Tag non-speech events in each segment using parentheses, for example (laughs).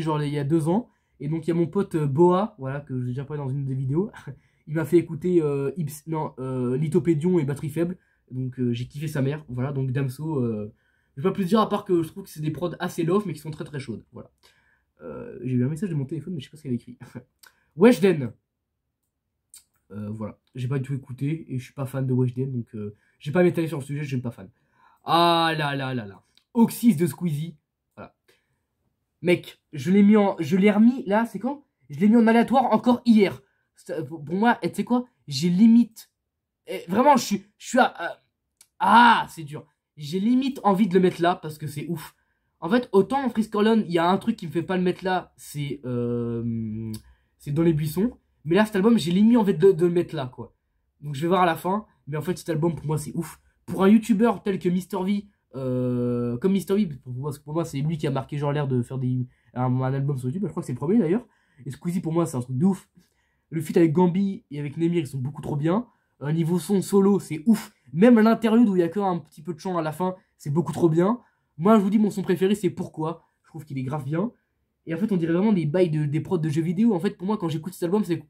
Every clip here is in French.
genre il y a deux ans. Et donc il y a mon pote euh, Boa, voilà, que j'ai déjà parlé dans une des vidéos. (laughs) il m'a fait écouter euh, non, euh, Lithopédion et Batterie Faible. Donc euh, j'ai kiffé sa mère. Voilà, donc Damso. je vais pas plus dire à part que je trouve que c'est des prods assez lof mais qui sont très très chaudes. Voilà. j'ai eu un message de mon téléphone, mais je sais pas ce qu'elle écrit. (laughs) Weshden Voilà, j'ai pas du tout écouté et je suis pas fan de Weshden donc j'ai pas m'étaler sur le sujet, je suis pas fan. Ah là là là là. Oxys de Squeezie. Mec, je l'ai mis en... Je l'ai remis, là, c'est quand Je l'ai mis en aléatoire encore hier. Pour moi, tu sais quoi J'ai limite... vraiment, je suis... Je suis à... Ah, c'est dur. J'ai limite envie de le mettre là, parce que c'est ouf. En fait, autant en Freeze il y a un truc qui me fait pas le mettre là, c'est... Euh, c'est dans les buissons. Mais là, cet album, j'ai limite envie de, de le mettre là, quoi. Donc je vais voir à la fin. Mais en fait, cet album, pour moi, c'est ouf. Pour un youtubeur tel que Mister V, euh, comme Mr. pour, moi, c'est lui qui a marqué genre l'air de faire des, un, album sur YouTube, je crois que c'est le premier d'ailleurs. Et Squeezie pour moi c'est un truc de ouf. Le feat avec Gambi et avec Nemir ils sont beaucoup trop bien. niveau son solo c'est ouf. Même l'interlude où il y a que un petit peu de chant à la fin c'est beaucoup trop bien. Moi je vous dis mon son préféré c'est Pourquoi. Je trouve qu'il est grave bien. Et en fait on dirait vraiment des bails de, des prods de jeux vidéo. En fait pour moi quand j'écoute cet album c'est,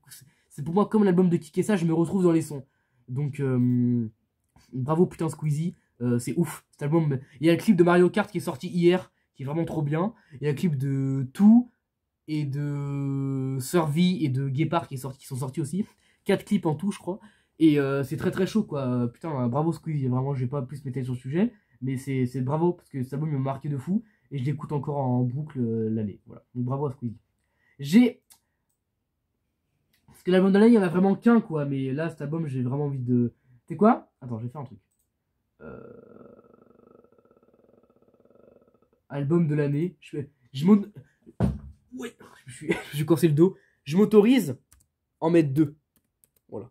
c'est pour moi comme l'album de Kikessa je me retrouve dans les sons. Donc euh, bravo putain Squeezie. Euh, c'est ouf, cet album. Il y a un clip de Mario Kart qui est sorti hier, qui est vraiment trop bien. Il y a le clip de Tout et de Survie et de Guépard qui, qui sont sortis aussi. Quatre clips en tout, je crois. Et euh, c'est très très chaud, quoi. Putain, euh, bravo Squeezie. Vraiment, je vais pas plus m'étaler sur le sujet. Mais c'est bravo, parce que cet album m'a marqué de fou. Et je l'écoute encore en boucle l'année. Voilà. Donc bravo à Squeezie. J'ai. Parce que l'album de il y en a vraiment qu'un, quoi. Mais là, cet album, j'ai vraiment envie de. Tu quoi Attends, je vais faire un truc. Euh, album de l'année. Je je monte, je (laughs) le dos. Je m'autorise en mettre deux. Voilà.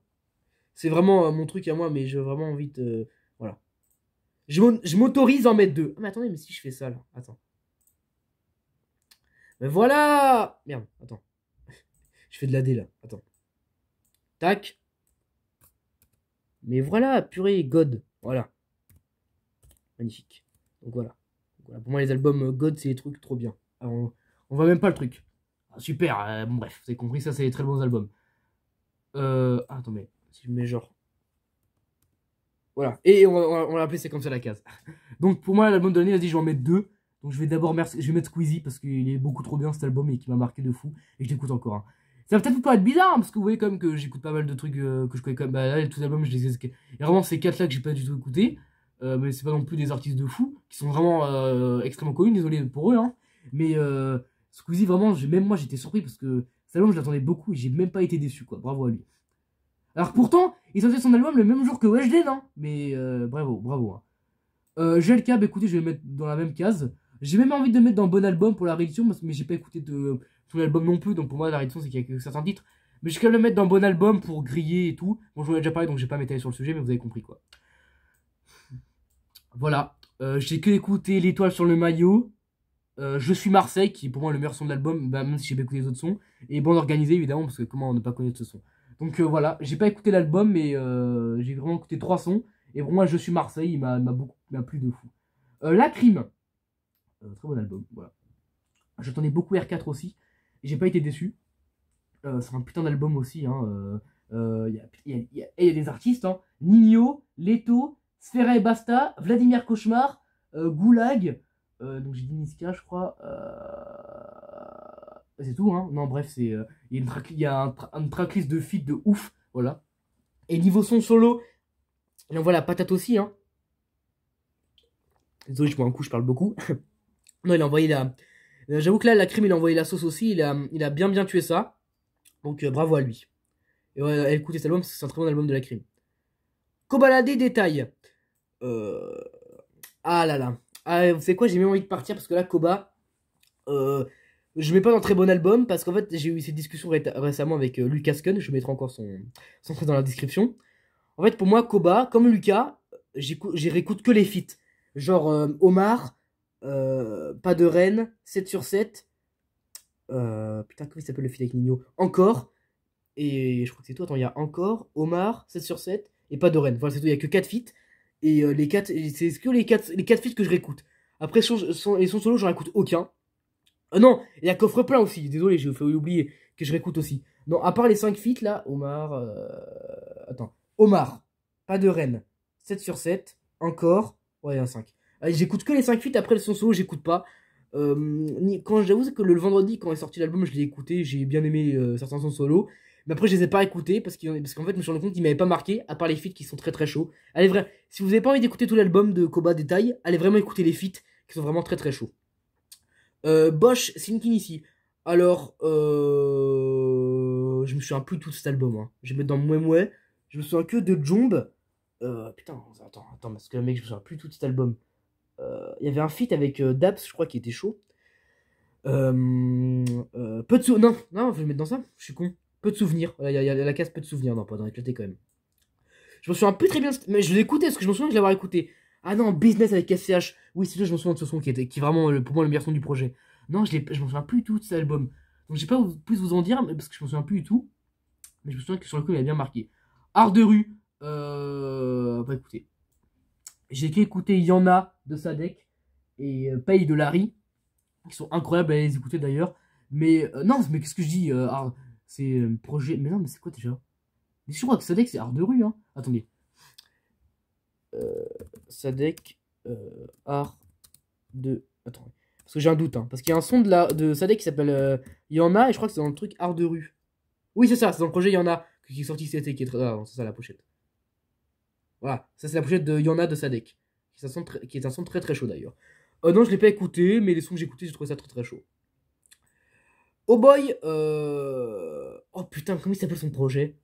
C'est vraiment euh, mon truc à moi, mais j'ai vraiment envie de, voilà. Je m'autorise en mettre deux. Ah, mais attendez, mais si je fais ça là, attends. Mais voilà Merde, attends. (laughs) Je fais de la D là, attends. Tac. Mais voilà, purée, God. Voilà magnifique. Donc voilà. Pour moi, les albums euh, God, c'est les trucs trop bien. Ah, on, on, voit même pas le truc. Ah, super, euh, bref, vous avez compris, ça, c'est des très bons albums. Euh, ah, attends, mais si genre. Voilà. Et on l'a on c'est comme ça la case. (laughs) Donc pour moi, l'album de l'année, vas-y, je vais en mettre deux. Donc je vais d'abord je vais mettre Squeezie parce qu'il est beaucoup trop bien cet album et qui m'a marqué de fou et je j'écoute encore. Hein. Ça va peut-être vous être bizarre hein, parce que vous voyez quand que j'écoute pas mal de trucs euh, que je connais comme Bah, là, tous les albums, je les ai. vraiment, ces quatre là que j'ai pas du tout écouté. Euh, mais c'est pas non plus des artistes de fou, qui sont vraiment euh, extrêmement connus, désolé pour eux, hein. Mais euh, Squeezie, vraiment, même moi j'étais surpris parce que cet album je l'attendais beaucoup et j'ai même pas été déçu, quoi. Bravo à lui. Alors pourtant, il sortait son album le même jour que OHD non Mais euh, bravo, bravo. Hein. j'ai le écoutez, je vais le mettre dans la même case. J'ai même envie de le mettre dans Bon Album pour la réédition, mais j'ai pas écouté de, tout l'album non plus, donc pour moi la réédition c'est qu'il y a que certains titres. Mais je vais le mettre dans Bon Album pour griller et tout. Bon, j'en ai déjà parlé donc j'ai pas m'étaler sur le sujet, mais vous avez compris quoi. Voilà. Euh, j'ai que écouté l'étoile sur le maillot. Euh, je suis Marseille, qui est pour moi le meilleur son de l'album, bah, même si j'ai pas écouté les autres sons. Et bon organisée, évidemment, parce que comment ne pas connaître ce son. Donc euh, voilà, j'ai pas écouté l'album, mais j'ai vraiment écouté trois sons. Et pour moi, je suis Marseille, il m'a beaucoup m'a plu de fou. La Crime, très bon album, voilà. J'attendais beaucoup R4 aussi, et j'ai pas été déçu. C'est un putain d'album aussi, hein. Il y, a, y, a des artistes, hein. Nino, Leto, Sfera et Basta, Vladimir Cauchemar, euh, Goulag, euh, donc j'ai dit Niska, je crois. Euh, c'est tout, hein. Non, bref, c'est il y a une, un de feat de ouf, voilà. Et niveau son solo, il envoie la patate aussi, hein. Désolé, je prends un coup, je parle beaucoup. (laughs) non, il a envoyé la. J'avoue que là, la crime, il a envoyé la sauce aussi. Il a, il a bien, bien tué ça. Donc, bravo à lui. Et ouais, écoutez cet album, c'est un très bon album de la crime. Kobalade détails euh, ah là là. Ah, vous savez quoi, j'ai même envie de partir parce que là, Koba, euh, je mets pas dans très bon album parce qu'en fait, j'ai eu cette discussion récemment avec euh, Lucas Kun. Je mettrai encore son, son dans la description. En fait, pour moi, Koba, comme Lucas, J'écoute j'écoute que les feats. Genre Omar, Pas de Reine, 7 sur 7. putain, comment il s'appelle le feat avec Nino Encore. Et je crois que c'est toi. Attends, il y a encore Omar, 7 sur 7 et Pas de Reine. Voilà, c'est tout. Il y a que 4 feats. Et euh, les quatre, c'est que les 4 les quatre feats que je réécoute. Après, les son, et son solo, j'en écoute aucun. Euh, non, il y a coffre plein aussi. Désolé, j'ai oublié que je réécoute aussi. Non, à part les 5 feats là, Omar. Euh, attends. Omar, pas de reine 7 sur 7. Encore. Ouais, un 5. j'écoute que les 5 feats. Après, le son solo, j'écoute pas. quand j'avoue que le vendredi, quand est sorti l'album, je l'ai écouté. J'ai bien aimé certains sons solo. Mais après, je les ai pas écoutés parce, qu'en fait, je me suis rendu compte qu'ils m'avaient pas marqué, à part les feats qui sont très très chauds. Allez, vrai, si vous avez pas envie d'écouter tout l'album de Koba détail, allez vraiment écouter les feats qui sont vraiment très très chauds. Euh, Bosch, Sinkin ici. Alors, euh, je me souviens plus de tout cet album. Hein. Je vais mettre dans Mwemwe. Je me souviens que de Jomb. Euh, putain, attends, attends, parce que mec, je me souviens plus de tout cet album. Il y avait un feat avec Daps, je crois, qui était chaud. Euh, euh, non, non, je vais mettre dans ça, je suis con. Peu de souvenirs. Il y, a, la case peu de souvenirs. Non, pas dans éclaté quand même. Je me souviens plus très bien. Mais je l'ai écouté parce que je me souviens de l'avoir écouté. Ah non, business avec SCH, Oui, c'est ça, je me souviens de ce son qui était qui est vraiment pour moi le meilleur son du projet. Non, je, je me souviens plus du tout de cet album. Donc, je sais pas plus vous en dire mais, parce que je me souviens plus du tout. Mais je me souviens que sur le coup, il a bien marqué. Art de rue. Euh. Bah écoutez. J'ai écouter Yana de Sadek et euh, Paye de Larry qui sont incroyables à les écouter d'ailleurs. Mais euh, non, mais qu'est-ce que je dis euh, c'est un euh, projet. Mais non, mais c'est quoi déjà Mais je crois que Sadek, c'est art de rue, hein. Attendez. Euh, Sadek, art euh, de. Attendez. Parce que j'ai un doute, hein. Parce qu'il y a un son de, la, de Sadek qui s'appelle Il y a, et je crois que c'est dans le truc art de rue. Oui, c'est ça, c'est dans le projet Il a, qui est sorti cet été, qui est ah, c'est ça la pochette. Voilà, ça c'est la pochette de Il de Sadek. Qui est un son, très très chaud d'ailleurs. non, je l'ai pas écouté, mais les sons que j'ai écoutés, j'ai trouvé ça très très chaud. Oh boy, euh... oh putain, comment il s'appelle son projet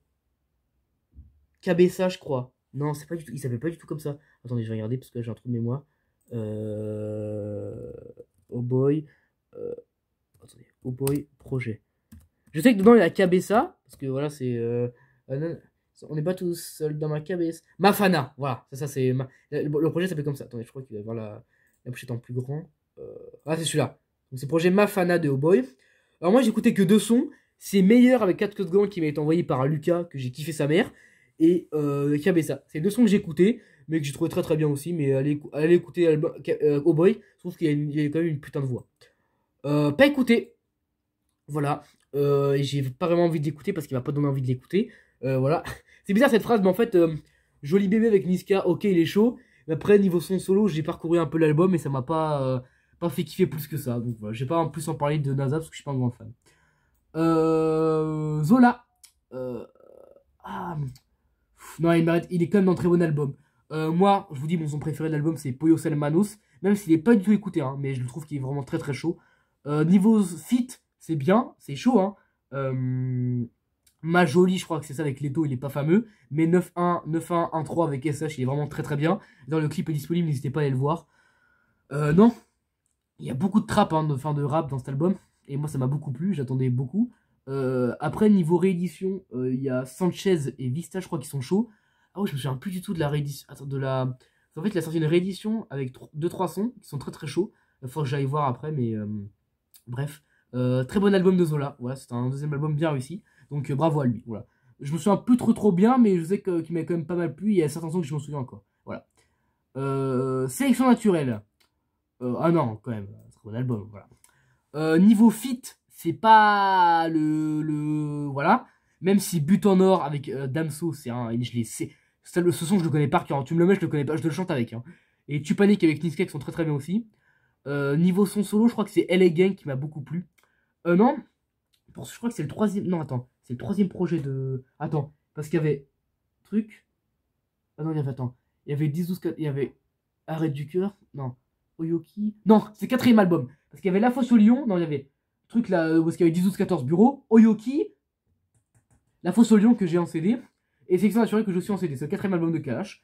KBSA je crois. Non, c'est pas du tout. Il s'appelle pas du tout comme ça. Attendez, je vais regarder parce que j'ai un trou de mémoire. Euh... Oh boy. Euh... Attendez. Oh boy projet. Je sais que dedans il y a KBSA Parce que voilà, c'est. Euh... euh on n'est pas tous seuls dans ma cabesse. Mafana, voilà. Ça, c'est. Ma... Le projet s'appelle comme ça. Attendez, je crois qu'il va y avoir la, la pochette en plus grand. Euh, ah, c'est celui-là. Donc c'est projet Mafana de Oh boy. Alors moi j'écoutais que deux sons, c'est meilleur avec 4 codes gants qui m'a été envoyé par Lucas, que j'ai kiffé sa mère, et euh, Kabessa. C'est deux sons que j'écoutais, mais que j'ai trouvé très très bien aussi, mais allez, écouter l'album euh, oh Boy, je trouve qu'il y, a quand même une putain de voix. Euh, pas écouté, voilà, euh, et j'ai pas vraiment envie d'écouter parce qu'il m'a pas donné envie de l'écouter, voilà. (laughs) C'est bizarre cette phrase, mais en fait, Joli bébé avec Niska, ok il est chaud, mais après niveau son solo, j'ai parcouru un peu l'album et ça m'a pas pas fait kiffer plus que ça. Donc voilà, j'ai pas en plus en parler de NASA parce que je suis pas un grand fan. Euh, Zola. Euh, ah, non, il, m'arrête, il est quand même dans un très bon album. Euh, moi, je vous dis, mon son préféré de l'album, c'est Poyo Selmanos. Même s'il est pas du tout écouté, hein, mais je le trouve qu'il est vraiment très très chaud. Euh, niveau fit, c'est bien, c'est chaud. Hein. Ma jolie, je crois que c'est ça avec Leto, il est pas fameux. Mais 9-1, 3 avec SH, il est vraiment très très bien. Dans le clip est disponible, n'hésitez pas à aller le voir. non, il y a beaucoup de trap, hein, de, fin de rap dans cet album. Et moi, ça m'a beaucoup plu, j'attendais beaucoup. Euh, après, niveau réédition, euh, il y a Sanchez et Vista, je crois, qui sont chauds. Ah ouais, je me souviens plus du tout de la réédition. de la... En fait, il a sorti une réédition avec 2-3 sons qui sont très très chauds. Il faut que j'aille voir après, mais euh, bref. très bon album de Zola. Voilà, c'est un deuxième album bien réussi. Donc bravo à lui. Voilà. Je me souviens peu trop trop bien, mais je sais qu'il m'a quand même pas mal plu. Il y a certains sons que je m'en souviens encore. Voilà. sélection naturelle. Euh, ah non, quand même, c'est un bon album, voilà. Euh, niveau fit, c'est pas le, le, Voilà. Même si But en or avec euh, Damso, c'est un. Je Ce son, je le connais pas, hein. Tu me le mets, je le connais pas, je te le chante avec. Hein. Et Tu paniques avec Niska qui sont très très bien aussi. niveau son solo, je crois que c'est LA Gang qui m'a beaucoup plu. Euh, non, je crois que c'est le troisième. Non, attends, c'est le troisième projet de. Attends, parce qu'il y avait. Truc. Ah non, il y avait, attends. Il y avait 10, 12, Il y avait Arrête du cœur. Non. Oyoki. Non, c'est quatrième album. Parce qu'il y avait La Fosse au Lion. Non, il y avait le truc là, euh, où qu'il y avait 10, 12, 14 bureaux. Oyoki. La Fosse au Lion que j'ai en CD. Et Sélection assuré que je suis en CD. C'est le quatrième album de Kalash.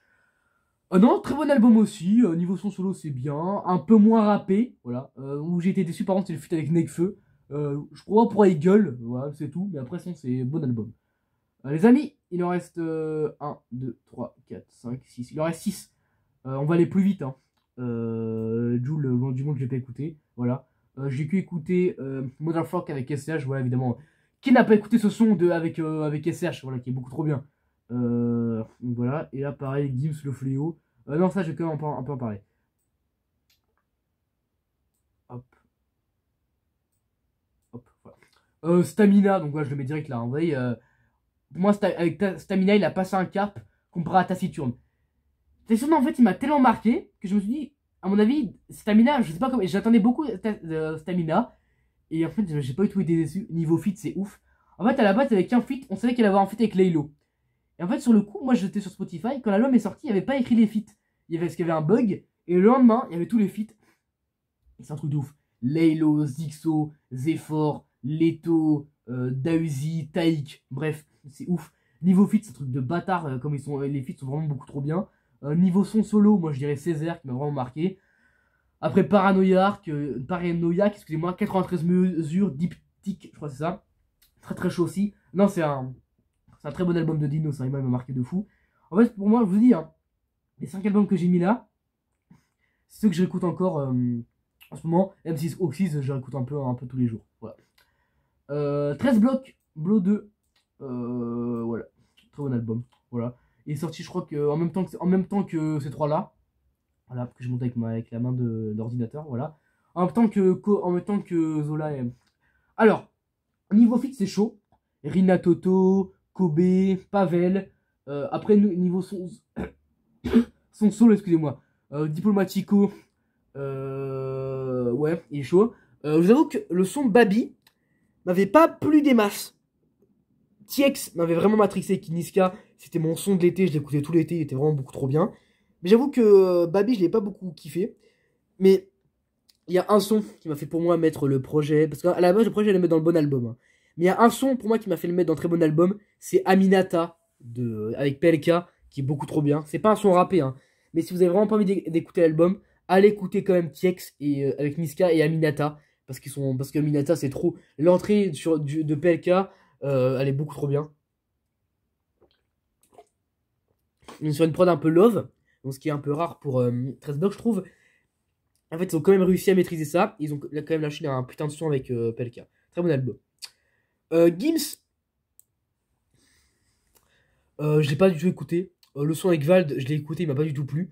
Ah non, très bon album aussi. Euh, niveau son solo, c'est bien. Un peu moins rappé. Voilà. Euh, où j'ai été déçu par contre, c'est le feat avec Negfeu, je crois pour Eagle. Voilà, c'est tout. Mais après, c'est bon album. les amis, il en reste 1, 2, 3, 4, 5, 6. Il en reste 6. on va aller plus vite. Hein. Euh, d'où le nom du monde que j'ai pas écouté. Voilà. Euh, j'ai pu écouter euh, Modern Fork avec SH voilà évidemment. Qui n'a pas écouté ce son de, avec, avec voilà, qui est beaucoup trop bien. voilà, et là pareil, Gims le fléau. non, ça je vais quand même un peu en parler. Euh, stamina, donc voilà, je le mets direct là. En vrai, pour moi, avec Stamina, il a passé un cap comparé à Taciturne. T'as scène, en fait, il m'a tellement marqué que je me suis dit, à mon avis, Stamina, je sais pas comment, j'attendais beaucoup Stamina. Et en fait, j'ai pas du tout été déçu. Niveau fit, c'est ouf. En fait, à la base, avec un qu'un fit. On savait qu'elle avoir un fit avec Laylo. Et en fait, sur le coup, moi, j'étais sur Spotify. Quand l'album est sorti, il n'y avait pas écrit les fits. Il y avait, parce qu'il y avait un bug. Et le lendemain, il y avait tous les fits. C'est un truc de ouf. Laylo, Zixo, Zephyr, Leto, euh, Dausi Taik Taïk. Bref, c'est ouf. Niveau fit, c'est un truc de bâtard. Euh, comme ils sont, euh, les fits sont vraiment beaucoup trop bien niveau son solo, moi je dirais Césaire qui m'a vraiment marqué. Après Paranoïaque, euh, Paranoia, excusez-moi, 93 mesures, diptyque, je crois que c'est ça. Très très chaud aussi. Non, c'est un, un très bon album de Dino, ça il m'a marqué de fou. En fait, pour moi, je vous dis, hein, les 5 albums que j'ai mis là, ceux que j'écoute encore euh, en ce moment. M6 Oxys, je réécoute un peu, un peu tous les jours. 13 euh, blocs, Blow 2. voilà. Très bon album. Voilà. Il est sorti, je crois, que, en, même temps que, en même temps que ces trois-là. Voilà, que je monte avec, ma, avec la main de, voilà. En même temps que, en même temps que Zola. Et... Alors, niveau fixe, c'est chaud. Rina Toto, Kobe, Pavel. Euh, après après, niveau son. (coughs) son solo, excusez-moi. Euh, Diplomatico. Euh, ouais, il est chaud. je vous avoue que le son Babi n'avait pas plus des masses. TX m'avait vraiment matrixé. Kiniska, c'était mon son de l'été, je l'écoutais tout l'été, il était vraiment beaucoup trop bien. Mais j'avoue que Baby euh, Babi, je l'ai pas beaucoup kiffé. Mais il y a un son qui m'a fait pour moi mettre le projet. Parce qu'à la base, le projet, je le mettre dans le bon album. Hein. Mais il y a un son pour moi qui m'a fait le mettre dans le très bon album. C'est Aminata de, avec PLK, qui est beaucoup trop bien. C'est pas un son rappé, hein. Mais si vous avez vraiment pas envie d'écouter l'album, allez écouter quand même Tiex et, euh, avec Niska et Aminata. Parce qu'ils sont, parce que Aminata, c'est trop. L'entrée de PLK, euh, elle est beaucoup trop bien. sur une prod un peu love, donc ce qui est un peu rare pour 13 euh, blocs, je trouve. En fait, ils ont quand même réussi à maîtriser ça. Ils ont quand même lâché un putain de son avec euh, Pelka. Très bon album. Euh, Gims. je l'ai pas du tout écouté. le son avec Vald, je l'ai écouté, il m'a pas du tout plu.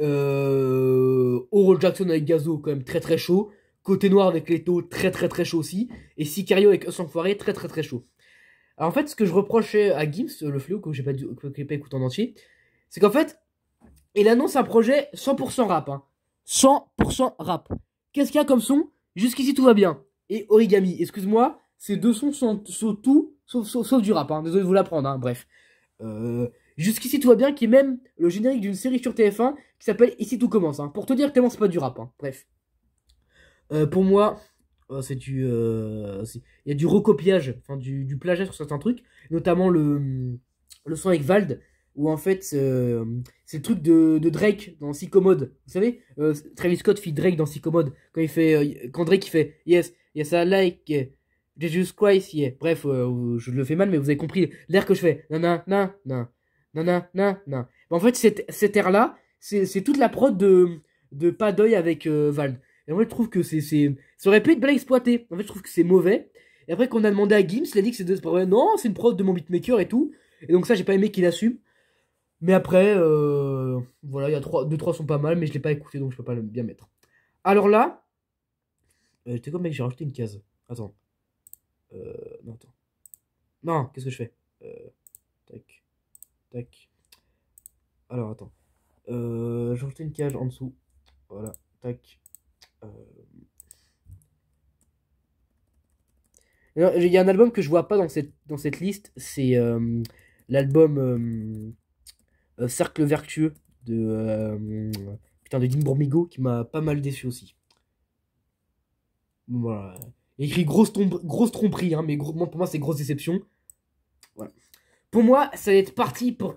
Euh, Jackson avec Gazo, quand même très très chaud. Côté noir avec Leto, très très très chaud aussi. Et Sicario avec Us Enfoiré, très très très chaud. Alors en fait, ce que je reprochais à Gims, le fléau que j'ai pas, pas écouté en entier, c'est qu'en fait, il annonce un projet 100% rap. Hein. 100% rap. Qu'est-ce qu'il y a comme son Jusqu'ici tout va bien. Et Origami, excuse-moi, ces deux sons sont, tout sauf, du rap. Hein. Désolé de vous l'apprendre, hein. bref. Euh, Jusqu'ici tout va bien, qui est même le générique d'une série sur TF1 qui s'appelle Ici tout commence. Hein. Pour te dire tellement c'est pas du rap, hein. bref. Euh, pour moi, euh, c'est du, euh, il y a du recopiage, enfin du, du plagiat sur certains trucs, notamment le, le son avec Vald où en fait euh, c'est le truc de, Drake dans Psychomode. Vous savez, euh, Travis Scott fit Drake dans Psychomode quand il fait euh, quand Drake il fait yes yes I like Jesus Christ ici? Bref, je le fais mal mais vous avez compris l'air que je fais. na na nan na na nan. En fait cette cet air là c'est toute la prod de de pas d'oeil avec Val. Et en fait je trouve que c'est ça aurait pu être bien exploité. En fait je trouve que c'est mauvais. Et après qu'on a demandé à Gims, il a dit que c'est de... non, c'est une prod de mon beatmaker et tout. Et donc ça j'ai pas aimé qu'il assume. Mais après, euh, voilà, il y a trois 2-3 sont pas mal, mais je l'ai pas écouté donc je peux pas le bien mettre. Alors là, euh, j'étais comme mec, j'ai rajouté une case. Attends. Euh, non, attends. Non, qu'est-ce que je fais euh, Tac. Tac. Alors, attends. j'ai rajouté une cage en dessous. Voilà. Tac. Il y a un album que je vois pas dans cette, dans cette liste, c'est l'album euh, Cercle Vertueux de. Euh, putain, de Dean qui m'a pas mal déçu aussi. Voilà. Écrit grosse, grosse tromperie, hein, mais pour moi, c'est grosse déception. Voilà. Pour moi, ça va être parti pour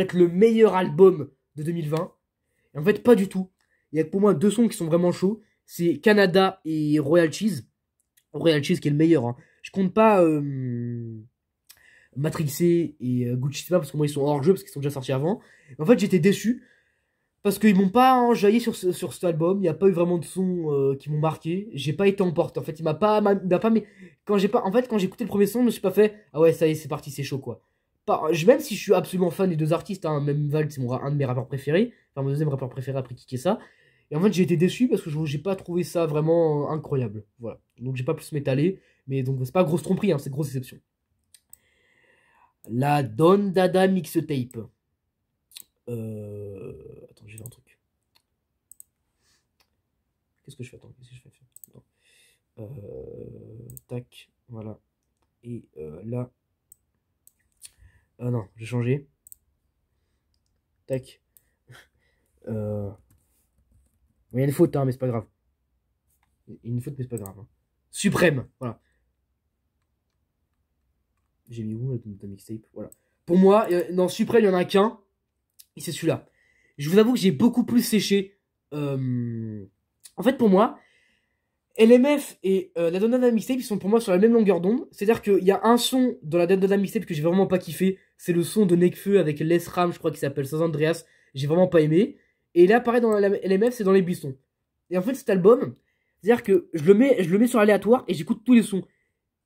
être, le, meilleur album de 2020. en fait, pas du tout. Il y a pour moi deux sons qui sont vraiment chauds. C'est Canada et Royal Cheese. Royal Cheese qui est le meilleur. Hein. Je compte pas... Euh, Matrixé et euh, Gucci Pas parce que moi ils sont hors jeu, parce qu'ils sont déjà sortis avant. en fait, j'étais déçu, parce qu'ils m'ont pas enjaillé sur, sur cet album, il n'y a pas eu vraiment de sons euh, qui m'ont marqué, j'ai pas été emporté. En fait, il m'a pas. pas mais quand j'ai pas, en fait, quand j'ai écouté le premier son, je me suis pas fait Ah ouais, ça y est, c'est parti, c'est chaud quoi. Pas, même si je suis absolument fan des deux artistes, hein, même Val, c'est un de mes rappeurs préférés, enfin mon deuxième rappeur préféré après Kiké ça. Et en fait, j'ai été déçu parce que j'ai pas trouvé ça vraiment euh, incroyable. Voilà. Donc, j'ai pas plus m'étaler. Mais donc, c'est pas grosse tromperie, hein, c'est grosse exception la Don Dada Mixtape. Euh... Attends, j'ai un truc. Qu'est-ce que je fais Attends, qu'est-ce que je fais euh, Tac, voilà. Et euh, là. Ah non, j'ai changé. Tac. (laughs) Euh, il y a une faute, hein, mais c'est pas grave. Il y a une faute, mais c'est pas grave. Hein. Suprême, voilà. J'ai mis où ta mixtape Voilà. Pour moi, dans Suprême, il y en a qu'un. Et c'est celui-là. Je vous avoue que j'ai beaucoup plus séché. Euh, en fait, pour moi, LMF et euh, la Donada Mixtape, ils sont pour moi sur la même longueur d'onde. C'est-à-dire qu'il y a un son de la Donada Mixtape que j'ai vraiment pas kiffé. C'est le son de Nekfeu avec Les Ram, je crois qu'il s'appelle sans Andreas. J'ai vraiment pas aimé. Et là, apparaît dans la LMF, c'est dans les buissons. Et en fait, cet album, c'est-à-dire que je le mets, je le mets sur aléatoire et j'écoute tous les sons.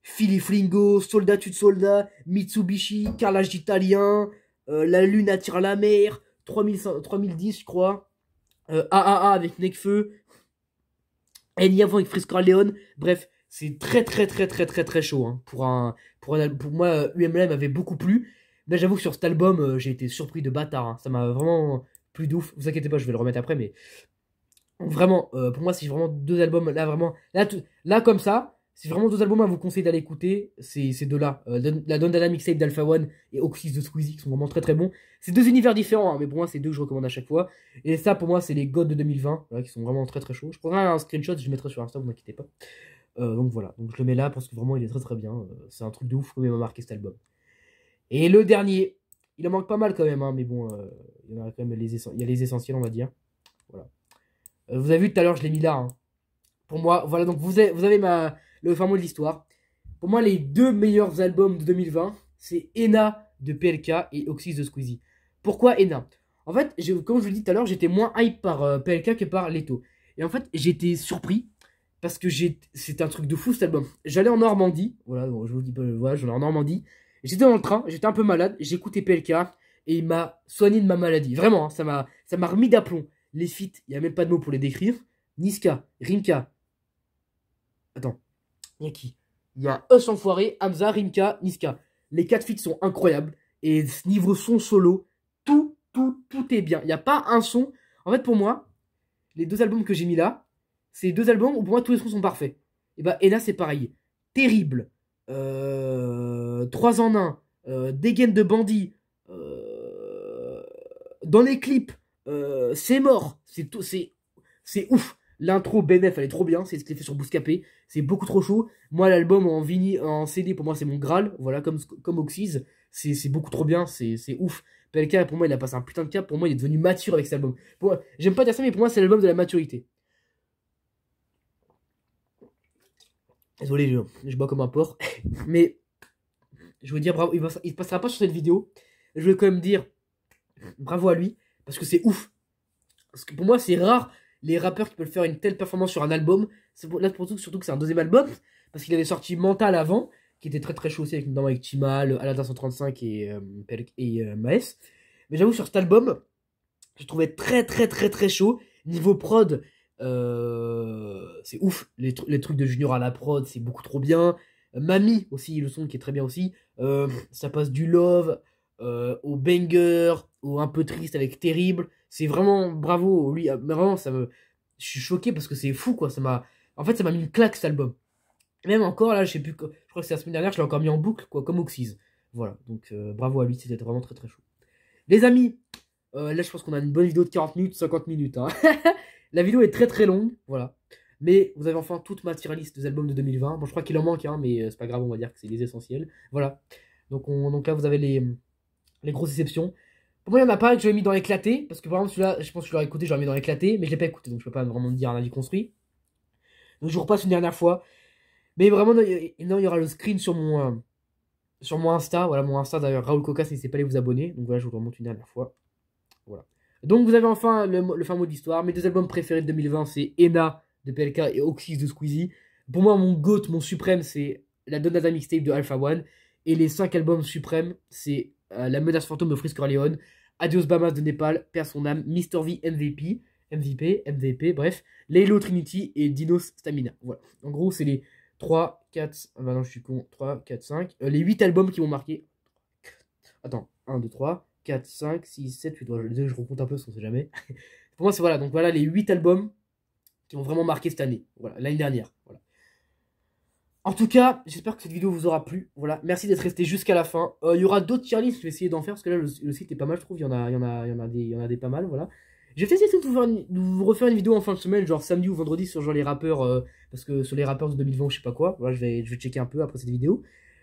Philly Flingo, Soldat soldat, Mitsubishi, Carlage d'Italien, euh, La Lune attire la mer, mille 3010 je crois, AAA euh, avec Necfeu, avant avec Frisco Léon, bref, c'est très très très très très très chaud. Hein, pour, un, pour, un, pour moi, UMLM euh, avait beaucoup plu, mais j'avoue que sur cet album, j'ai été surpris de bâtard, hein. ça m'a vraiment plu d'ouf, vous inquiétez pas, je vais le remettre après, mais vraiment, pour moi, c'est vraiment deux albums, là vraiment, là, là comme ça, c'est vraiment deux albums à vous conseiller d'aller écouter. C'est ces deux-là. Euh, la la Dondana Mixtape d'Alpha One et Oxys de Squeezie qui sont vraiment très très bons. C'est deux univers différents, hein, mais pour moi, c'est deux que je recommande à chaque fois. Et ça, pour moi, c'est les gods de 2020 qui sont vraiment très très chauds. Je prendrai un screenshot, je le mettrai sur Insta, vous m'inquiétez pas. Euh, donc voilà, donc je le mets là parce que vraiment il est très très bien. Euh, c'est un truc de ouf comme il m'a marqué cet album. Et le dernier, il en manque pas mal quand même, hein, mais bon, il y en a quand même les, il y a les essentiels, on va dire. Voilà. vous avez vu tout à l'heure, je l'ai mis là. Hein. Pour moi, voilà, donc vous avez, vous avez ma, Enfin de l'histoire. Pour moi, les deux meilleurs albums de 2020, c'est Ena de PLK et Oxys de Squeezie. Pourquoi Ena En fait, je, comme je vous le dis tout à l'heure, j'étais moins hype par euh, PLK que par Leto. Et en fait, j'étais surpris parce que c'est un truc de fou cet album. J'allais en Normandie, voilà, je vous dis pas, euh, voilà, j'allais en Normandie. J'étais dans le train, j'étais un peu malade, j'écoutais PLK et il m'a soigné de ma maladie. Vraiment, hein, ça m'a ça m'a remis d'aplomb. Les feats, il y a même pas de mots pour les décrire. Niska, Rimka. Attends, il y a qui Il y a Us Enfoiré, Hamza, Rimka, Niska. Les quatre feats sont incroyables. Et niveau son solo, tout, tout, tout est bien. Il n'y a pas un son. En fait, pour moi, les deux albums que j'ai mis là, c'est deux albums où pour moi tous les sons sont parfaits. Et, bah, et là, c'est pareil. Terrible. Euh, Trois 3 en 1. Euh, Des Dégaine de bandit. Euh, dans les clips. c'est mort. C'est tout. C'est ouf. L'intro BNF elle est trop bien, c'est ce qu'il fait sur Bouscapé, c'est beaucoup trop chaud. Moi, l'album en vinyle, en CD, pour moi, c'est mon Graal, voilà, comme, comme Oxys, c'est beaucoup trop bien, c'est ouf. Pelka, pour moi, il a passé un putain de cap, pour moi, il est devenu mature avec cet album. J'aime pas dire ça, mais pour moi, c'est l'album de la maturité. Désolé, je, bois comme un porc, (laughs) mais je veux dire, bravo, il, passera pas sur cette vidéo. Je veux quand même dire bravo à lui, parce que c'est ouf. Parce que pour moi, c'est rare les rappeurs qui peuvent faire une telle performance sur un album. C'est pour, là, surtout que c'est un deuxième album, parce qu'il avait sorti Mental avant, qui était très très chaud aussi, avec, notamment avec Chima, Aladdin 135 et, euh, euh, Maes. Mais j'avoue, sur cet album, je trouvais très très très très chaud. Niveau prod, euh, c'est ouf. Les, les, trucs de Junior à la prod, c'est beaucoup trop bien. Mami aussi, le son qui est très bien aussi. ça passe du love euh, au banger, au un peu triste avec terrible. C'est vraiment bravo, lui. Ah, mais vraiment, ça me. Je suis choqué parce que c'est fou, quoi. Ça m'a. En fait, ça m'a mis une claque cet album. Même encore, là, je sais plus. Je crois que c'est la semaine dernière, je l'ai encore mis en boucle, quoi, comme Oxys. Voilà. Donc, euh, bravo à lui, c'était vraiment très très chaud. Les amis, euh, là, je pense qu'on a une bonne vidéo de 40 minutes, 50 minutes. Hein. (laughs) la vidéo est très très longue, voilà. Mais vous avez enfin toute ma tier des albums de 2020. Bon, je crois qu'il en manque, hein, mais c'est pas grave, on va dire que c'est les essentiels. Voilà. Donc, on, donc là, vous avez les, les grosses exceptions. Pour moi, il n'y en a pas que je l'ai mis dans l'éclaté, parce que par exemple, celui-là, je pense que je l'aurais écouté, je l'ai mis dans l'éclaté, mais je l'ai pas écouté, donc je peux pas vraiment dire un avis construit. Donc je repasse une dernière fois. Mais vraiment, il y aura le screen sur mon, euh, sur mon Insta. Voilà, mon Insta d'ailleurs, Raoul Coca, si c'est pas aller vous abonner. Donc voilà, je vous remonte une dernière fois. Voilà. Donc vous avez enfin le, fameux fin mot de Mes deux albums préférés de 2020, c'est Ena de PLK et Oxys de Squeezie. Pour moi, mon GOAT, mon suprême, c'est la Donata mixtape de Alpha One. Et les cinq albums suprêmes, c'est euh, la menace fantôme de Frisk Corleone, Adios Bamas de Népal, Père son âme, Mister V MVP, MVP, MVP, bref, Lalo Trinity et Dinos Stamina. Voilà. En gros, c'est les 3, 4, ah bah non, je suis con, 3, 4, 5, les 8 albums qui vont marquer, Attends, 1, 2, 3, 4, 5, 6, 7, 8, je, je recompte un peu parce qu'on sait jamais. (laughs) Pour moi, c'est voilà, donc voilà les 8 albums qui ont vraiment marqué cette année, voilà, l'année dernière. Voilà. En tout cas, j'espère que cette vidéo vous aura plu. Voilà, merci d'être resté jusqu'à la fin. Euh, il y aura d'autres tier je vais essayer d'en faire parce que là le, site est pas mal, je trouve. Il y en a, y des, y en a des pas mal. Voilà. Je vais de vous, refaire une vidéo en fin de semaine, genre samedi ou vendredi, sur genre les rappeurs, euh, parce que sur les rappeurs de 2020, je sais pas quoi. Voilà, je vais, je vais checker un peu après cette vidéo.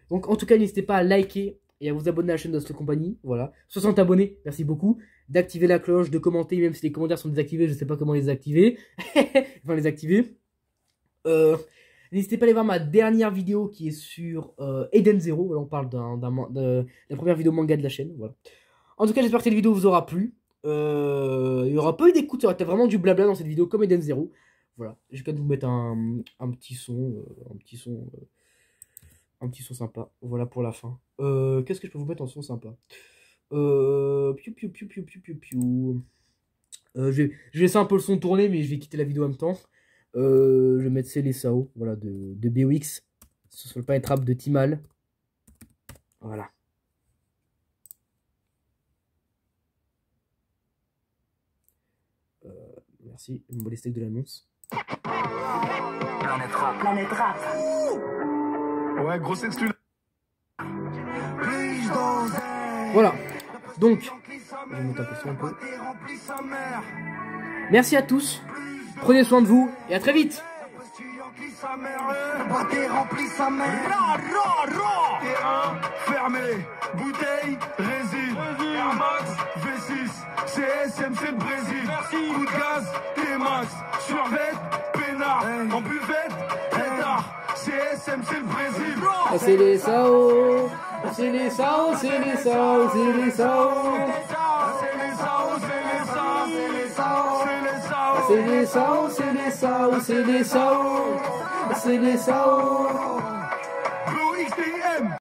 Donc en tout cas, n'hésitez pas à liker et à vous abonner à la chaîne de compagnie. Voilà, 60 abonnés, merci beaucoup. D'activer la cloche, de commenter, même si les commentaires sont désactivés, je sais pas comment les activer. (laughs) enfin les activer. Euh, N'hésitez pas à aller voir ma dernière vidéo qui est sur euh, Eden Zero. Là, on parle d'un, de la première vidéo manga de la chaîne. Voilà. En tout cas, j'espère que cette vidéo vous aura plu. Euh, il y aura pas eu d'écoute, il y aura vraiment du blabla dans cette vidéo comme Eden Zero. Voilà, je vais vous mettre un, petit son, un petit son, euh, un petit son sympa. Voilà pour la fin. Qu'est-ce que je peux vous mettre en son sympa Piu piu piu piu piu piu piu je, vais, je vais laisser un peu le son tourner, mais je vais quitter la vidéo en même temps. Euh, je vais mettre les Sao, voilà, de, de ce Sur le pain trap de Timal. Voilà. Euh, merci, je les de l'annonce. Planète rap, planète rap. Ouais, grosse exclusion. Voilà. Donc, je monter un peu. Merci à tous. Prenez soin de vous et à très vite fermé, bouteille, résine, Air Max, V6, CSMC de Brésil, Merci. coup de gaz, T-Max, survette, pénard, en buvette, pétard, hey. CSMC de Brésil, Passez les sao Silly soul, silly soul, silly soul. Silly soul, silly soul, silly soul, silly soul. Blue XDM.